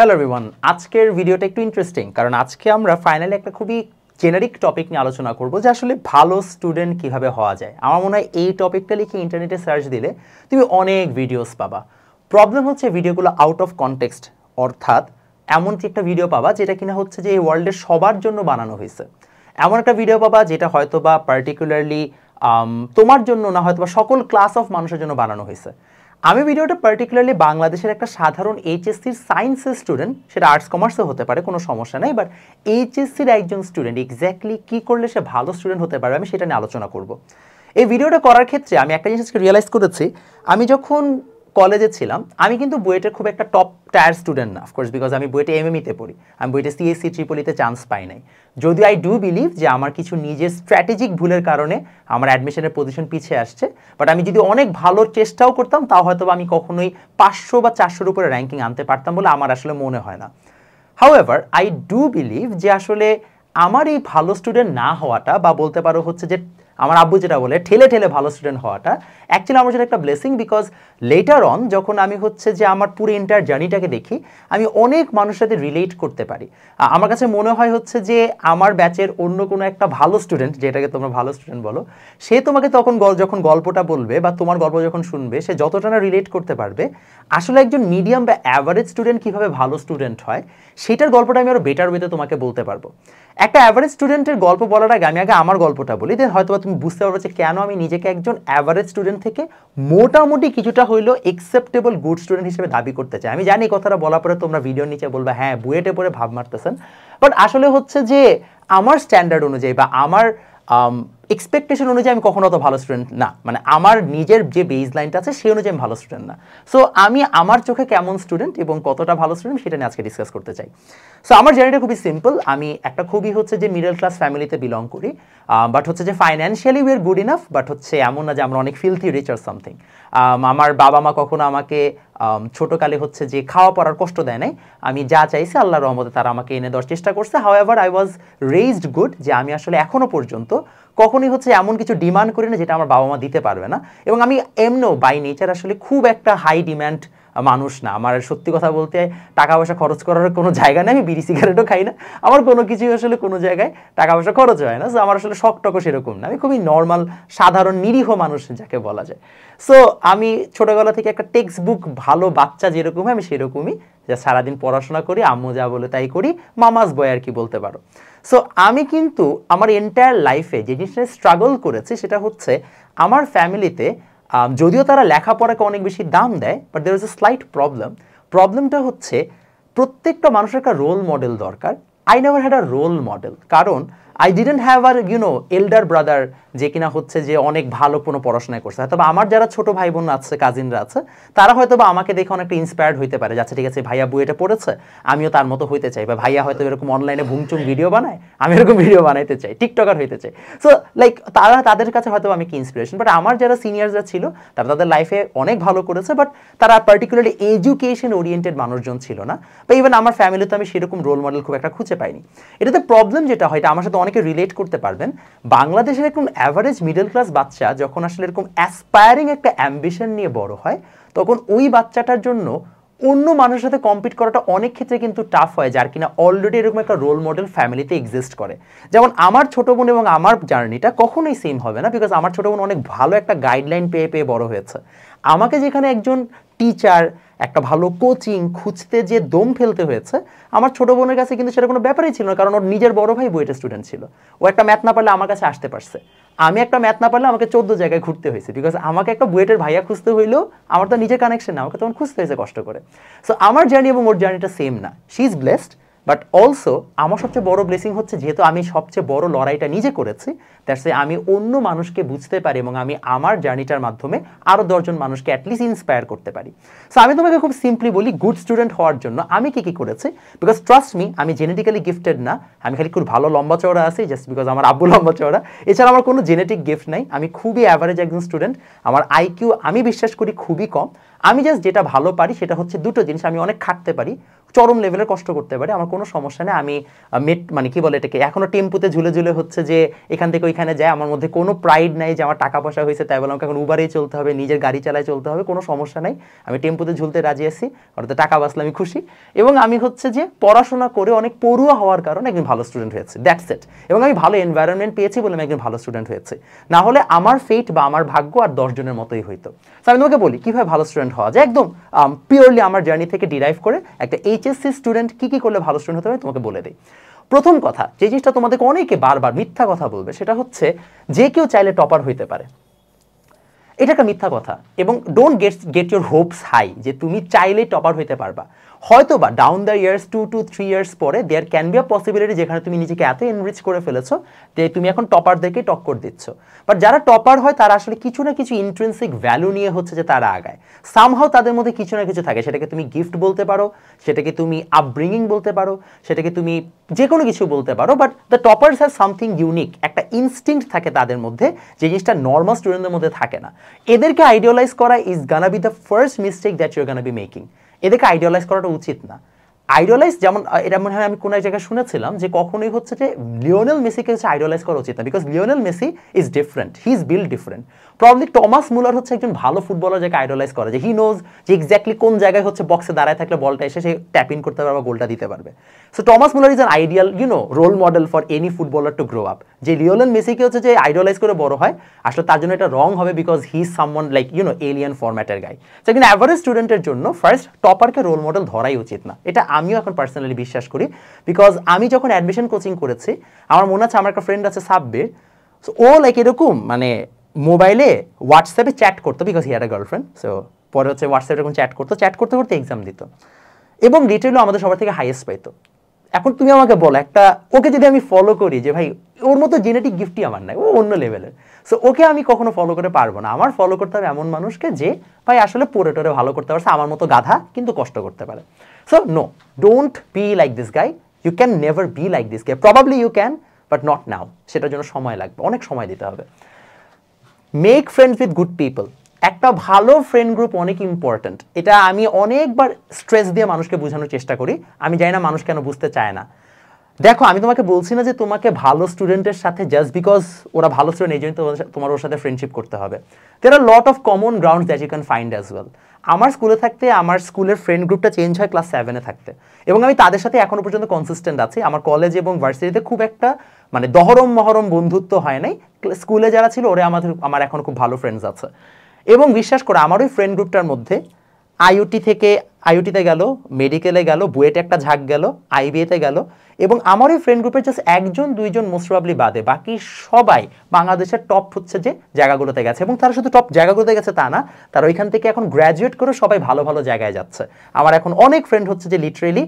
Hello everyone আজকের ভিডিওটা একটু ইন্টারেস্টিং কারণ আজকে আমরা ফাইনালি একটা খুবই জেনারিক টপিক নিয়ে আলোচনা করব যে আসলে ভালো স্টুডেন্ট কিভাবে হওয়া যায় আমার মনে হয় এই টপিকটা লিখে ইন্টারনেটে সার্চ দিলে তুমি অনেক ভিডিওস পাবা প্রবলেম হচ্ছে ভিডিওগুলো আউট অফ কনটেক্সট অর্থাৎ এমন একটা ভিডিও পাবা যেটা কিনা হচ্ছে যে এই ওয়ার্ল্ডের সবার জন্য বানানো হয়েছে এমন একটা ভিডিও পাবা যেটা হয়তো বা পার্টিকুলারলি তোমার জন্য না হয়তো বা সকল ক্লাস অফ মানুষের জন্য বানানো হয়েছে আমি ভিডিওটা পার্টিকুলারলি বাংলাদেশের একটা সাধারণ এইচএসসির সায়েন্সের স্টুডেন্ট সেটা আর্টস কমার্সও হতে পারে কোনো সমস্যা নেই বাট এইচএসসির একজন স্টুডেন্ট এক্স্যাক্টলি কি করলে সে ভালো স্টুডেন্ট হতে পারবে আমি সেটা নিয়ে আলোচনা করব এই ভিডিওটা করার ক্ষেত্রে আমি একটা জিনিসকে রিয়েলাইজ করেছি আমি যখন কলেজে ছিলাম আমি কিন্তু বুয়েটের খুব একটা টপ টায়ার স্টুডেন্ট না অফকোর্স বিকজ আমি বুয়েটে এম এমিতে পড়ি আমি বুয়েটে সিএসসি ট্রিপলিতে চান্স পাই নাই যদিও আই ডু বিলিভ যে আমার কিছু নিজের স্ট্র্যাটেজিক ভুলের কারণে আমার অ্যাডমিশনের পজিশন পিছিয়ে আসছে বাট আমি যদি অনেক ভালো চেষ্টাও করতাম তাও হয়তো আমি কখনোই পাঁচশো বা চারশোর উপরে র্যাঙ্কিং আনতে পারতাম বলে আমার আসলে মনে হয় না however I do believe যে আসলে আমার এই ভালো স্টুডেন্ট না হওয়াটা বা বলতে পারো হচ্ছে যে আমার আব্বু যেটা বলে ঠেলে ঠেলে ভালো স্টুডেন্ট হওয়াটা অ্যাকচুয়ালি আমার জন্য একটা ব্লেসিং বিকজ লেটার অন যখন আমি হচ্ছে যে আমার পুরো ইন্টার জার্নিটাকে দেখি আমি অনেক মানুষের সাথে রিলেট করতে পারি আমার কাছে মনে হয় হচ্ছে যে আমার ব্যাচের অন্য কোনো একটা ভালো স্টুডেন্ট যেটাকে তোমরা ভালো স্টুডেন্ট বলো সে তোমাকে তখন যখন গল্পটা বলবে বা তোমার গল্প যখন শুনবে সে যতটা না রিলেট করতে পারবে আসলে একজন মিডিয়াম বা অ্যাভারেজ স্টুডেন্ট কীভাবে ভালো স্টুডেন্ট হয় সেটার গল্পটা আমি আরও বেটার ওয়েতে তোমাকে বলতে পারবো একটা অ্যাভারেজ স্টুডেন্টের গল্প বলার আগে আমি আগে আমার গল্পটা বলি দেন হয়তো তুমি বুঝতে পারবে যে কেন আমি নিজেকে একজন অ্যাভারেজ স্টুডেন্ট থেকে মোটামুটি কিছুটা হইলেও একসেপ্টেবল গুড স্টুডেন্ট হিসেবে দাবি করতে চাই আমি জানি কথাটা বলার পরে তোমরা ভিডিওর নিচে বলবে হ্যাঁ বুয়েটে পরে ভাব মারতেছেন বাট আসলে হচ্ছে যে আমার স্ট্যান্ডার্ড অনুযায়ী বা আমার এক্সপেকটেশন অনুযায়ী আমি কখনো অত ভালো স্টুডেন্ট না মানে আমার নিজের যে বেজ লাইনটা আছে সেই অনুযায়ী ভালো স্টুডেন্ট না সো আমি আমার চোখে কেমন স্টুডেন্ট এবং কতটা ভালো স্টুডেন্ট সেটা নিয়ে আজকে ডিসকাস করতে চাই সো আমার জার্নিটা খুবই সিম্পল আমি একটা খুবই হচ্ছে যে মিডল ক্লাস ফ্যামিলিতে বিলং করি বাট হচ্ছে যে financially we are good enough but হচ্ছে এমন না যে আমরা অনেক ফিলথি রিচ আর সামথিং আমার বাবা মা কখনো আমাকে ছোটোকালে হচ্ছে যে খাওয়া পড়ার কষ্ট দেয় নাই আমি যা চাইছি আল্লাহ রহমতে তারা আমাকে এনে দেওয়ার চেষ্টা করছে ever I was raised good যে আমি আসলে এখনও পর্যন্ত কখনোই হচ্ছে এমন কিছু ডিমান্ড করি না যেটা আমার বাবা মা দিতে পারবে না এবং আমি এমনও বাই নেচার আসলে খুব একটা হাই ডিম্যান্ড মানুষ না আমার সত্যি কথা বলতে টাকা পয়সা খরচ করার কোনো জায়গা নেই আমি বিড়ি সিগারেটও খাই না আমার কোনো কিছুই আসলে কোনো জায়গায় টাকা পয়সা খরচ হয় না সো আমার আসলে শখটকও সেরকম না আমি খুবই নর্মাল সাধারণ নিরীহ মানুষ যাকে বলা যায় সো আমি ছোটোবেলা থেকে একটা টেক্সট বুক ভালো বাচ্চা যেরকম হয় আমি সেরকমই যা সারাদিন পড়াশোনা করি আম্মু যা বলে তাই করি মামাজ বয় আর কি বলতে পারো সো আমি কিন্তু আমার এন্টায়ার লাইফে যে জিনিসটা স্ট্রাগল করেছি সেটা হচ্ছে আমার ফ্যামিলিতে যদিও তারা লেখাপড়াকে অনেক বেশি দাম দেয় but there is a slight problem প্রবলেমটা হচ্ছে প্রত্যেকটা মানুষের একটা রোল মডেল দরকার I never had a role model কারণ আই ডিডেন্ট হ্যাভ আর ইউ নো এল্ডার ব্রাদার যে কিনা হচ্ছে যে অনেক ভালো কোনো পড়াশোনা করছে হয়তো আমার যারা ছোট ভাই বোন আছে কাজিনরা আছে তারা হয়তো বা আমাকে দেখে অনেকটা ইন্সপায়ার্ড হইতে পারে যাচ্ছে ঠিক আছে ভাইয়া বইটা পড়েছে আমিও তার মতো হইতে চাই বা ভাইয়া হয়তো এরকম অনলাইনে ভুমচুম ভিডিও বানায় আমি এরকম ভিডিও বানাইতে চাই টিকটকার হইতে চাই সো লাইক তারা তাদের কাছে হয়তো আমি কি ইন্সপিরেশন বাট আমার যারা সিনিয়ররা ছিল তারা তাদের লাইফে অনেক ভালো করেছে বাট তারা পার্টিকুলারলি এডুকেশন ওরিয়েন্টেড মানুষজন ছিল না বা ইভেন আমার ফ্যামিলিতে আমি সেরকম রোল মডেল খুব একটা খুঁজে পাইনি এটাতে প্রবলেম যেটা হয় এটা আমার সাথে অনেকে রিলেট করতে পারবেন বাংলাদেশের এরকম অ্যাভারেজ মিডল ক্লাস বাচ্চা যখন আসলে এরকম অ্যাসপায়ারিং একটা অ্যাম্বিশন নিয়ে বড় হয় তখন ওই বাচ্চাটার জন্য অন্য মানুষের সাথে কম্পিট করাটা অনেক ক্ষেত্রে কিন্তু টাফ হয় যার কিনা অলরেডি এরকম একটা রোল মডেল ফ্যামিলিতে এক্সিস্ট করে যেমন আমার ছোটো বোন এবং আমার জার্নিটা কখনোই সেম হবে না বিকজ আমার ছোটো বোন অনেক ভালো একটা গাইডলাইন পেয়ে পেয়ে বড় হয়েছে আমাকে যেখানে একজন টিচার একটা ভালো কোচিং খুঁজতে যে দম ফেলতে হয়েছে আমার ছোটো বোনের কাছে কিন্তু সেটা কোনো ব্যাপারই ছিল না কারণ ওর নিজের বড় ভাই বইটা স্টুডেন্ট ছিল ও একটা ম্যাথ না পারলে আমার কাছে আসতে পারছে আমি একটা ম্যাথ না পারলে আমাকে চোদ্দ জায়গায় ঘুরতে হয়েছে বিকজ আমাকে একটা বুয়েটের ভাইয়া খুঁজতে হইলেও আমার তো নিজের কানেকশন না আমাকে তখন খুঁজতে হয়েছে কষ্ট করে সো আমার জার্নি এবং ওর জার্নিটা সেম না she is blessed but also আমার সবচেয়ে বড় ব্লেসিং হচ্ছে যেহেতু আমি সবচেয়ে বড় লড়াইটা নিজে করেছি সে আমি অন্য মানুষকে বুঝতে পারি এবং আমি আমার জার্নিটার মাধ্যমে আরও দশজন মানুষকে অ্যাটলিস্ট ইন্সপায়ার করতে পারি সো আমি তোমাকে খুব সিম্পলি বলি গুড স্টুডেন্ট হওয়ার জন্য আমি কি কি করেছি বিকজ ট্রাস্ট মি আমি জেনেটিক্যালি গিফটেড না আমি খালি খুব ভালো লম্বা চওড়া আছি জাস্ট বিকজ আমার আব্বু লম্বা চওড়া এছাড়া আমার কোনো জেনেটিক গিফট নাই আমি খুবই অ্যাভারেজ একজন স্টুডেন্ট আমার আইকিউ আমি বিশ্বাস করি খুবই কম আমি জাস্ট যেটা ভালো পারি সেটা হচ্ছে দুটো জিনিস আমি অনেক খাটতে পারি চরম লেভেলের কষ্ট করতে পারি আমার কোনো সমস্যা নেই আমি মেট মানে কি বলে এটাকে এখনও টেম্পুতে ঝুলে ঝুলে হচ্ছে যে এখান থেকে ওইখানে যায় আমার মধ্যে কোনো প্রাইড নাই যে আমার টাকা পয়সা হয়েছে তাই বলে আমাকে এখন উবারেই চলতে হবে নিজের গাড়ি চালায় চলতে হবে কোনো সমস্যা নাই আমি টেম্পুতে ঝুলতে রাজি আছি অর্থাৎ টাকা বাঁচলে আমি খুশি এবং আমি হচ্ছে যে পড়াশোনা করে অনেক পড়ুয়া হওয়ার কারণে একদিন ভালো স্টুডেন্ট হয়েছে দ্যাটস ইট এবং আমি ভালো এনভায়রনমেন্ট পেয়েছি বলে আমি একদিন ভালো স্টুডেন্ট হয়েছে না হলে আমার ফেট বা আমার ভাগ্য আর দশজনের মতোই হইতো আমি তোমাকে বলি কীভাবে ভালো স্টুডেন্ট হওয়া যায় একদম পিওরলি আমার জার্নি থেকে ডিরাইভ করে একটা এই এইচএসসি স্টুডেন্ট কী কী করলে ভালো স্টুডেন্ট হতে হবে তোমাকে বলে দিই প্রথম কথা যে জিনিসটা তোমাদেরকে অনেকে বারবার মিথ্যা কথা বলবে সেটা হচ্ছে যে কেউ চাইলে টপার হইতে পারে এটা একটা মিথ্যা কথা এবং don't get get your hopes high যে তুমি চাইলেই টপার হইতে পারবা হয়তো বা down the years two two three years পরে there can be a possibility যেখানে তুমি নিজেকে এত এনরিচ করে ফেলেছো যে তুমি এখন টপারদেরকে টক্কর দিচ্ছ বাট যারা টপার হয় তারা আসলে কিছু না কিছু ইন্ট্রেন্সিক ভ্যালু নিয়ে হচ্ছে যে তারা আগায় সামহাও তাদের মধ্যে কিছু না কিছু থাকে সেটাকে তুমি গিফট বলতে পারো সেটাকে তুমি আপব্রিঙিং বলতে পারো সেটাকে তুমি যে কোনো কিছু বলতে পারো but the toppers has something unique একটা ইনস্টিংক্ট থাকে তাদের মধ্যে যে জিনিসটা নর্মাল স্টুডেন্টদের মধ্যে থাকে না এদেরকে আইডিয়ালাইজ করা is gonna be the first mistake that you're gonna be making এদেরকে আইডিয়ালাইজ করাটা উচিত না আইডলাইজ যেমন এটা মনে হয় আমি কোনো এক জায়গায় শুনেছিলাম যে কখনোই হচ্ছে যে লিওনেল মেসিকে হচ্ছে আইডলাইজ করা উচিত না because Lionel Messi is different he is built different probably Thomas Muller হচ্ছে একজন ভালো ফুটবলার যাকে আইডলাইজ করে যে হি নোজ যে এক্স্যাক্টলি কোন জায়গায় হচ্ছে বক্সে দাঁড়ায় থাকলে বলটা এসে সে ট্যাপ ইন করতে পারবে বা গোলটা দিতে পারবে so Thomas Muller is an ideal you know role model for any footballer to grow up যে লিওনেল মেসিকে হচ্ছে যে আইডলাইজ করে বড় হয় আসলে তার জন্য এটা রং হবে because he is someone like you know alien ফরম্যাটের গাই সো একজন অ্যাভারেজ স্টুডেন্টের জন্য ফার্স্ট টপারকে রোল মডেল ধরাই উচিত না এটা আমিও এখন পার্সোনালি বিশ্বাস করি বিকজ আমি যখন অ্যাডমিশন কোচিং করেছি আমার মনে আছে আমার একটা ফ্রেন্ড আছে সাব্বির সো ও লাইক এরকম মানে মোবাইলে হোয়াটসঅ্যাপে চ্যাট করতো because he are a girlfriend so পরে হচ্ছে হোয়াটসঅ্যাপে এরকম চ্যাট করতো চ্যাট করতে করতে এক্সাম দিত এবং রিটেলও আমাদের সবার থেকে হাইয়েস্ট পাইতো এখন তুমি আমাকে বলো একটা ওকে যদি আমি ফলো করি যে ভাই ওর মতো জেনেটিক গিফটই আমার নাই ও অন্য লেভেলের সো ওকে আমি কখনো ফলো করে পারবো না আমার ফলো করতে হবে এমন মানুষকে যে ভাই আসলে পরে টোরে ভালো করতে পারছে আমার মতো গাধা কিন্তু কষ্ট করতে পারে So no, don't be like this guy. You can never be like this guy. Probably you can, but not now. সেটার জন্য সময় লাগবে অনেক সময় দিতে হবে make friends with good people একটা ভালো ফ্রেন্ড গ্রুপ অনেক ইম্পর্ট্যান্ট এটা আমি অনেকবার স্ট্রেস দিয়ে মানুষকে বোঝানোর চেষ্টা করি আমি জানি না মানুষ কেন বুঝতে চায় না দেখো আমি তোমাকে বলছি না যে তোমাকে ভালো স্টুডেন্টের সাথে জাস্ট বিকজ ওরা ভালো স্টুডেন্ট এই জন্য তোমার ওর সাথে ফ্রেন্ডশিপ করতে হবে there are lot of common ground that you can find as well আমার স্কুলে থাকতে আমার স্কুলের ফ্রেন্ড গ্রুপটা চেঞ্জ হয় ক্লাস সেভেনে থাকতে এবং আমি তাদের সাথে এখনও পর্যন্ত কনসিস্টেন্ট আছি আমার কলেজ এবং ভার্সিটিতে খুব একটা মানে দহরম মহরম বন্ধুত্ব হয় নাই স্কুলে যারা ছিল ওরা আমাদের আমার এখন খুব ভালো ফ্রেন্ডস আছে এবং বিশ্বাস করে আমার ওই ফ্রেন্ড গ্রুপটার মধ্যে আইওটি থেকে আইওটিতে গেল মেডিকেলে গেল বুয়েটে একটা ঝাঁক গেল আইবিএতে গেল এবং আমার ওই ফ্রেন্ড গ্রুপের জাস্ট একজন দুইজন মোস্টরাবলি বাদে বাকি সবাই বাংলাদেশের টপ হচ্ছে যে জায়গাগুলোতে গেছে এবং তারা শুধু টপ জায়গাগুলোতে গেছে তা না তারা ওইখান থেকে এখন গ্র্যাজুয়েট করে সবাই ভালো ভালো জায়গায় যাচ্ছে আমার এখন অনেক ফ্রেন্ড হচ্ছে যে লিটারেলি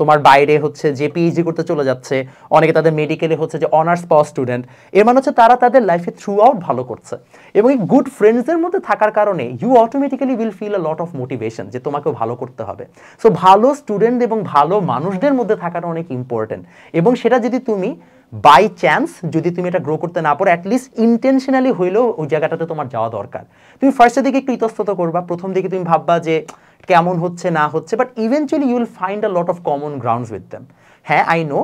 তোমার বাইরে হচ্ছে যে পিএইচডি করতে চলে যাচ্ছে অনেকে তাদের মেডিকেলে হচ্ছে যে অনার্স পাওয়া স্টুডেন্ট এর মানে হচ্ছে তারা তাদের লাইফে থ্রু আউট ভালো করছে এবং এই গুড ফ্রেন্ডসদের মধ্যে থাকার কারণে you automatically will feel a lot of motivation যে তোমাকেও ভালো করতে হবে সো ভালো স্টুডেন্ট এবং ভালো মানুষদের মধ্যে থাকাটা অনেক ইম্পর্টেন্ট এবং সেটা যদি তুমি বাই চান্স যদি তুমি এটা গ্রো করতে না পারো অ্যাটলিস্ট ইন্টেনশনালি হইলেও ওই জায়গাটাতে তোমার যাওয়া দরকার তুমি ফার্স্টের দিকে একটু ইতস্তত করবা প্রথম দিকে তুমি ভাববা যে কেমন হচ্ছে না হচ্ছে but eventually you'll find a lot of common grounds with them হ্যাঁ I know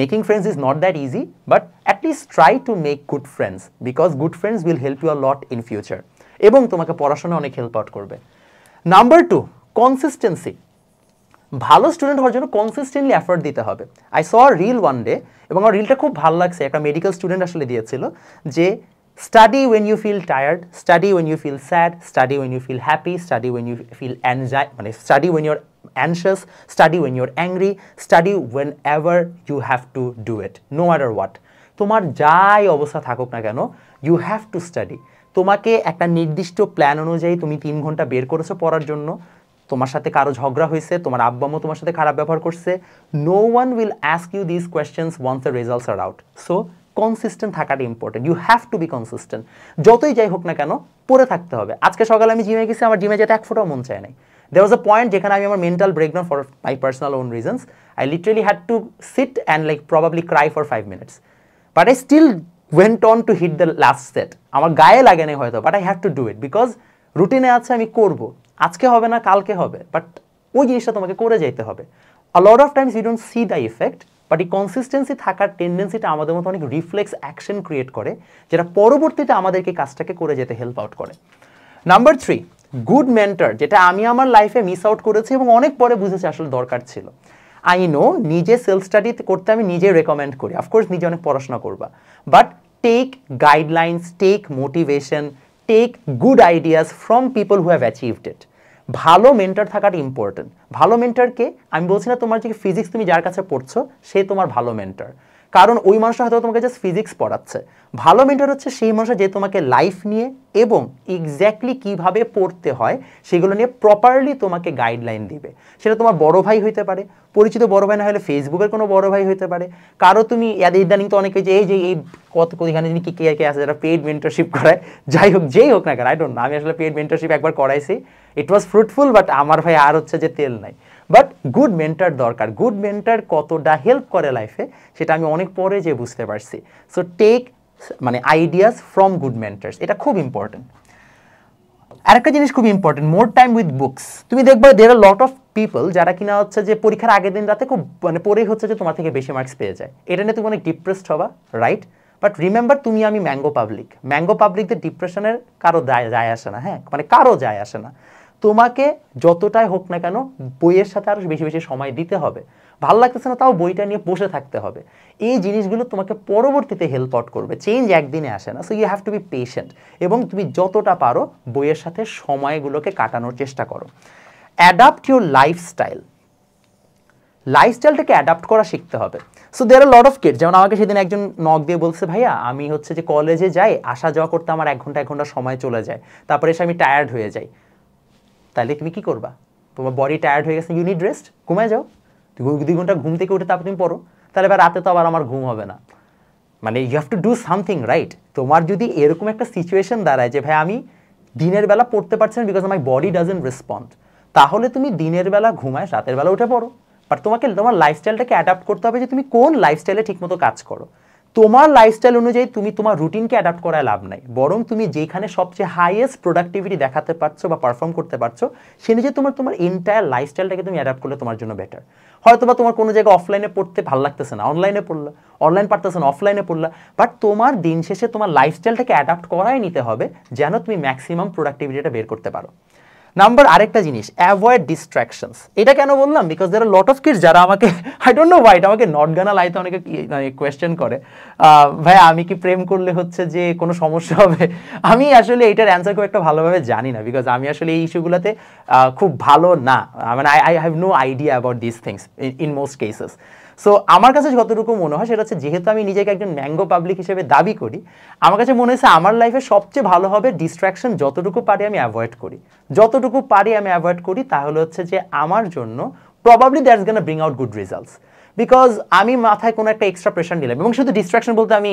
making friends is not that easy but at least try to make good friends because good friends will help you a lot in future এবং তোমাকে পড়াশোনা অনেক help out করবে number two consistency ভালো student হওয়ার জন্য consistently effort দিতে হবে I saw reel one day এবং আমার রিলটা খুব ভালো লাগছে একটা মেডিকেল স্টুডেন্ট আসলে দিয়েছিল যে study when you feel tired study when you feel sad study when you feel happy study when you feel anxious মানে study when you're anxious study when you're angry study whenever you have to do it no matter what তোমার যাই অবস্থা থাকুক না কেন you have to study তোমাকে একটা নির্দিষ্ট প্ল্যান অনুযায়ী তুমি তিন ঘন্টা বের করেছো পড়ার জন্য তোমার সাথে কারো ঝগড়া হয়েছে তোমার আব্বামও তোমার সাথে খারাপ ব্যবহার করছে no one will ask you this questions once the results are out so consistent থাকাটা important you have to be consistent যতই যাই হোক না কেন পরে থাকতে হবে আজকে সকালে আমি জিমে গেছি আমার জিমে যেতে এক ফোটাও মন চায় নাই দে ওয়াজ আ পয়েন্ট যেখানে আমি আমার mental breakdown for my personal own reasons I literally had to sit and like probably cry for five minutes but I still went on to hit the last set আমার গায়ে লাগে নেই হয়তো but I have to do it because রুটিনে আছে আমি করবো আজকে হবে না কালকে হবে বাট ওই জিনিসটা তোমাকে করে যেতে হবে a lot of times you don't see the effect but এই কনসিস্টেন্সি থাকার টেন্ডেন্সিটা আমাদের মতো অনেক রিফ্লেক্স অ্যাকশন ক্রিয়েট করে যেটা পরবর্তীতে আমাদেরকে কাজটাকে করে যেতে হেল্প আউট করে নাম্বার থ্রি গুড মেন্টার যেটা আমি আমার লাইফে মিস আউট করেছি এবং অনেক পরে বুঝেছি আসলে দরকার ছিল আই নো নিজে সেলফ স্টাডি করতে আমি নিজে রেকমেন্ড করি অফকোর্স নিজে অনেক পড়াশোনা করবা but take guidelines take motivation take good ideas from people who have achieved it ভালো মেন্টার থাকাটা ইম্পর্টেন্ট ভালো মেন্টারকে আমি বলছি না তোমার যে ফিজিক্স তুমি যার কাছে পড়ছো সে তোমার ভালো মেন্টার কারণ ওই মানুষটা হয়তো তোমাকে জাস্ট ফিজিক্স পড়াচ্ছে ভালো মেন্টর হচ্ছে সেই মানুষটা যে তোমাকে লাইফ নিয়ে এবং এক্স্যাক্টলি কিভাবে পড়তে হয় সেগুলো নিয়ে প্রপারলি তোমাকে গাইডলাইন দিবে সেটা তোমার বড় ভাই হইতে পারে পরিচিত বড় ভাই না হলে ফেসবুকের কোনো বড় ভাই হতে পারে কারো তুমি ইদানিং তো অনেকে যে এই যে এই কত কোথায় কি কে কে আছে যারা পেড মেন্টারশিপ করায় যাই হোক যেই হোক না কেন আই ডোন্ট না আমি আসলে পেড মেন্টারশিপ একবার করাইছি ইট ওয়াজ ফ্রুটফুল বাট আমার ভাই আর হচ্ছে যে তেল নাই বাট গুড মেন্টার দরকার গুড মেন্টার কতটা হেল্প করে লাইফে সেটা আমি অনেক পরে যে বুঝতে পারছি সো টেক মানে আইডিয়াস ফ্রম গুড মেন্টার্স এটা খুব ইম্পর্টেন্ট আরেকটা জিনিস খুব important more time with books তুমি দেখবে দের আর লট অফ পিপল যারা কিনা হচ্ছে যে পরীক্ষার আগের দিন রাতে খুব মানে পড়েই হচ্ছে যে তোমার থেকে বেশি মার্কস পেয়ে যায় এটা নিয়ে তুমি অনেক ডিপ্রেসড হবা রাইট বাট রিমেম্বার তুমি আমি ম্যাঙ্গো পাবলিক ম্যাঙ্গো পাবলিকদের ডিপ্রেশনের কারো যায় আসে না হ্যাঁ মানে কারো যায় আসে না তোমাকে যতটাই হোক না কেন বইয়ের সাথে আরও বেশি বেশি সময় দিতে হবে ভাল লাগতেছে না তাও বইটা নিয়ে বসে থাকতে হবে এই জিনিসগুলো তোমাকে পরবর্তীতে হেল্প আউট করবে চেঞ্জ একদিনে আসে না so you have to be patient এবং তুমি যতটা পারো বইয়ের সাথে সময়গুলোকে কাটানোর চেষ্টা করো অ্যাডাপ্ট ইউর লাইফস্টাইল লাইফস্টাইলটাকে অ্যাডাপ্ট করা শিখতে হবে so there are lot of kid যেমন আমাকে সেদিন একজন নক দিয়ে বলছে ভাইয়া আমি হচ্ছে যে কলেজে যাই আসা যাওয়া করতে আমার এক ঘন্টা এক ঘন্টা সময় চলে যায় তারপরে এসে আমি টায়ার্ড হয়ে যাই তাহলে তুমি কি করবা তোমার বডি টায়ার্ড হয়ে গেছে ইউনিট রেস্ট ঘুমায় যাও তুমি দুই ঘন্টা ঘুম থেকে উঠে তারপর তুমি পড়ো তাহলে এবার রাতে তো আবার আমার ঘুম হবে না মানে you have to do something right তোমার যদি এরকম একটা সিচুয়েশন দাঁড়ায় যে ভাই আমি দিনের বেলা পড়তে পারছি না because my body doesn't respond তাহলে তুমি দিনের বেলা ঘুমায় রাতের বেলা উঠে পড়ো বাট তোমাকে তোমার লাইফস্টাইলটাকে অ্যাডাপ্ট করতে হবে যে তুমি কোন লাইফস্টাইলে ঠিকমতো কাজ করো তোমার লাইফস্টাইল অনুযায়ী তুমি তোমার রুটিনকে অ্যাডাপ্ট করায় লাভ নাই বরং তুমি যেখানে সবচেয়ে হাইয়েস্ট প্রোডাক্টিভিটি দেখাতে পারছো বা পারফর্ম করতে পারছো সে নিজে তোমার তোমার এন্টায়ার লাইফস্টাইলটাকে তুমি অ্যাডাপ্ট করলে তোমার জন্য বেটার হয়তো বা তোমার কোনো জায়গায় অফলাইনে পড়তে ভালো লাগতেছে না অনলাইনে পড়লা অনলাইন পারতেছে না অফলাইনে পড়লা বাট তোমার দিন শেষে তোমার লাইফস্টাইলটাকে অ্যাডাপ্ট করাই নিতে হবে যেন তুমি ম্যাক্সিমাম প্রোডাক্টিভিটিটা বের করতে পারো নাম্বার আরেকটা জিনিস অ্যাভয়েড ডিস্ট্র্যাকশনস এটা কেন বললাম because there are lot of kids যারা আমাকে আই ডোন্ট নো হোয়াইট আমাকে নট গানা লাইতে অনেকে কোয়েশ্চেন মানে করে ভাই আমি কি প্রেম করলে হচ্ছে যে কোনো সমস্যা হবে আমি আসলে এটার অ্যান্সার খুব একটা ভালোভাবে জানি না বিকজ আমি আসলে এই ইস্যুগুলোতে খুব ভালো না মানে I I have no idea about this things in most cases so আমার কাছে যতটুকু মনে হয় সেটা হচ্ছে যেহেতু আমি নিজেকে একজন ম্যাঙ্গো পাবলিক হিসেবে দাবি করি আমার কাছে মনে হয়েছে আমার লাইফে সবচেয়ে ভালো হবে ডিস্ট্র্যাকশন যতটুকু পারি আমি অ্যাভয়েড করি যতটুকু পারি আমি অ্যাভয়েড করি তাহলে হচ্ছে যে আমার জন্য probably that's gonna bring out good results because আমি মাথায় কোনো একটা এক্সট্রা প্রেশার নিলাম এবং শুধু ডিস্ট্রাকশন বলতে আমি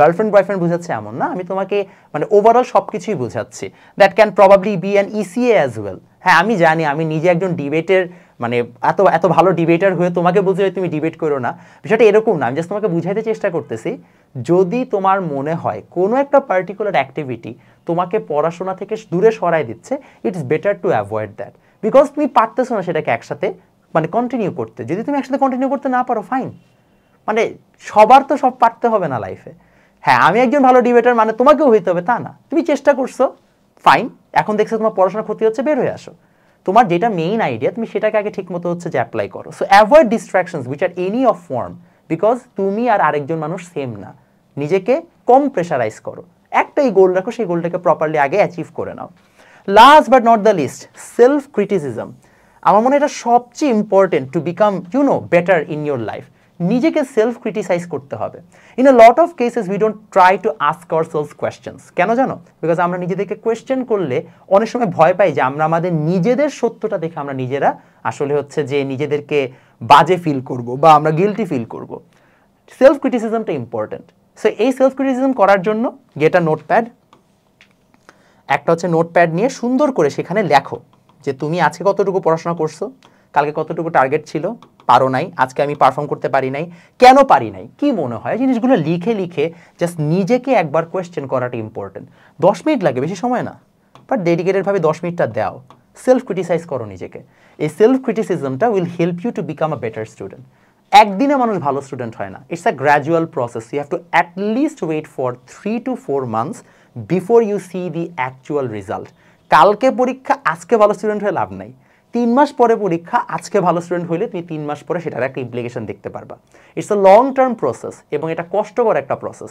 গার্লফ্রেন্ড um, বয়ফ্রেন্ড বুঝাচ্ছি এমন না আমি তোমাকে মানে ওভারঅল সব কিছুই বোঝাচ্ছি that can probably be an ECA as well হ্যাঁ আমি জানি আমি নিজে একজন ডিবেটের মানে এত এত ভালো ডিবেটার হয়ে তোমাকে বুঝলে তুমি ডিবেট করো না বিষয়টা এরকম না আমি জাস্ট তোমাকে বুঝাইতে চেষ্টা করতেছি যদি তোমার মনে হয় কোনো একটা পার্টিকুলার অ্যাক্টিভিটি তোমাকে পড়াশোনা থেকে দূরে সরাই দিচ্ছে it's better to avoid that because তুমি পারতেছো না সেটাকে একসাথে মানে কন্টিনিউ করতে যদি তুমি একসাথে কন্টিনিউ করতে না পারো ফাইন মানে সবার তো সব পারতে হবে না লাইফে হ্যাঁ আমি একজন ভালো ডিবেটার মানে তোমাকেও হইতে হবে তা না তুমি চেষ্টা করছো ফাইন এখন দেখছো তোমার পড়াশোনা ক্ষতি হচ্ছে বের হয়ে আসো তোমার যেটা মেইন আইডিয়া তুমি সেটাকে আগে ঠিকমতো হচ্ছে যে অ্যাপ্লাই করো so avoid distractions which are any of form because তুমি আর আরেকজন মানুষ সেম না নিজেকে কম প্রেশারাইজ করো একটাই গোল রাখো সেই গোলটাকে প্রপারলি আগে অ্যাচিভ করে নাও last but not the least self criticism আমার মনে এটা সবচেয়ে important to become you know better in your life নিজেকে সেলফ ক্রিটিসাইজ করতে হবে in a lot of cases we don't try to ask ourselves questions কেন জানো because আমরা নিজেদেরকে কোয়েশ্চেন করলে অনেক সময় ভয় পাই যে আমরা আমাদের নিজেদের সত্যটা দেখে আমরা নিজেরা আসলে হচ্ছে যে নিজেদেরকে বাজে ফিল করব বা আমরা গিলটি ফিল করব সেলফ ক্রিটিসিজমটা ইম্পর্ট্যান্ট সো এই সেলফ ক্রিটিসিজম করার জন্য গেটা নোটপ্যাড একটা হচ্ছে নোটপ্যাড নিয়ে সুন্দর করে সেখানে লেখো যে তুমি আজকে কতটুকু পড়াশোনা করছো কালকে কতটুকু টার্গেট ছিল পারো নাই আজকে আমি পারফর্ম করতে পারি নাই কেন পারি নাই কি মনে হয় জিনিসগুলো লিখে লিখে জাস্ট নিজেকে একবার কোয়েশ্চেন করাটা ইম্পর্টেন্ট দশ মিনিট লাগে বেশি সময় না বাট ডেডিকেটেডভাবে দশ মিনিটটা দাও সেলফ ক্রিটিসাইজ করো নিজেকে এই সেলফ ক্রিটিসিজমটা will help you to become a better student একদিনে মানুষ ভালো স্টুডেন্ট হয় না it's a gradual process you have to at least wait for three to four months before you see the actual result কালকে পরীক্ষা আজকে ভালো স্টুডেন্ট হয়ে লাভ নাই তিন মাস পরে পরীক্ষা আজকে ভালো স্টুডেন্ট হইলে তুমি তিন মাস পরে সেটার একটা ইমপ্লিকেশন দেখতে পারবা it's a long term process এবং এটা কষ্টকর একটা প্রসেস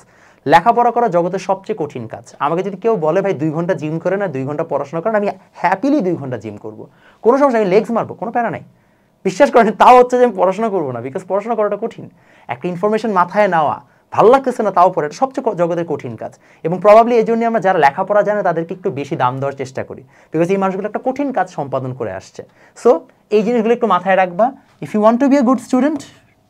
লেখাপড়া করা জগতের সবচেয়ে কঠিন কাজ আমাকে যদি কেউ বলে ভাই দুই ঘন্টা জিম করে না দুই ঘন্টা পড়াশোনা করেন আমি হ্যাপিলি দুই ঘন্টা জিম করব কোনো সমস্যা আমি লেগস মারবো কোনো প্যারা নাই বিশ্বাস করেন তাও হচ্ছে যে আমি পড়াশোনা করবো না বিকজ পড়াশোনা করাটা কঠিন একটা ইনফরমেশন মাথায় নেওয়া ভাল লাগতেছে না তাও পরে সবচেয়ে জগতের কঠিন কাজ এবং প্রবাবলি এই জন্য আমরা যারা লেখাপড়া জানে তাদেরকে একটু বেশি দাম দেওয়ার চেষ্টা করি বিকজ এই মানুষগুলো একটা কঠিন কাজ সম্পাদন করে আসছে সো এই জিনিসগুলো একটু মাথায় রাখবা if you want to be a good student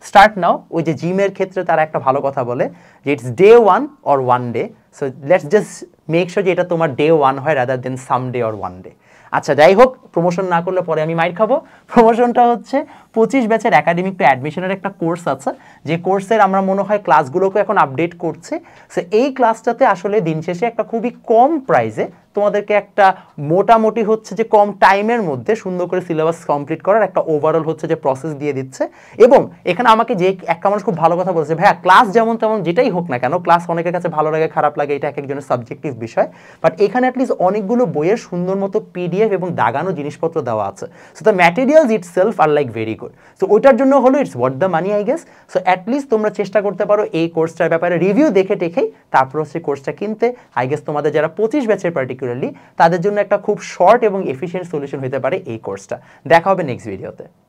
start now ওই যে জিমের ক্ষেত্রে তারা একটা ভালো কথা বলে যে it's day one or one day so let's just make sure যে এটা তোমার ডে ওয়ান হয় rather than some day or one day আচ্ছা যাই হোক প্রমোশন না করলে পরে আমি মাইর খাবো প্রমোশনটা হচ্ছে পঁচিশ ব্যাচের একাডেমিক টু অ্যাডমিশনের একটা কোর্স আছে যে কোর্সের আমরা মনে হয় ক্লাসগুলোকে এখন আপডেট করছে সে এই ক্লাসটাতে আসলে দিন শেষে একটা খুবই কম প্রাইজে তোমাদেরকে একটা মোটামুটি হচ্ছে যে কম টাইমের মধ্যে সুন্দর করে সিলেবাস কমপ্লিট করার একটা ওভারঅল হচ্ছে যে প্রসেস দিয়ে দিচ্ছে এবং এখানে আমাকে যে একটা মানুষ খুব ভালো কথা বলছে ভাইয়া ক্লাস যেমন তেমন যেটাই হোক না কেন ক্লাস অনেকের কাছে ভালো লাগে খারাপ লাগে এটা এক একজনের সাবজেক্টিভ বিষয় বাট এখানে অ্যাটলিস্ট অনেকগুলো বইয়ের সুন্দর মতো পিডিএফ এবং দাগানো জিনিসপত্র দেওয়া আছে so the materials itself are like very good so ওইটার জন্য হলো it's worth the money I guess so at least তোমরা চেষ্টা করতে পারো এই কোর্সটার ব্যাপারে রিভিউ দেখে টেখেই তারপর হচ্ছে কোর্সটা কিনতে আই গেস তোমাদের যারা পঁচিশ ব্যাচের পার্টিকুলার অ্যাকুরেটলি তাদের জন্য একটা খুব শর্ট এবং এফিসিয়েন্ট সলিউশন হতে পারে এই কোর্সটা দেখা হবে নেক্সট ভিডিওতে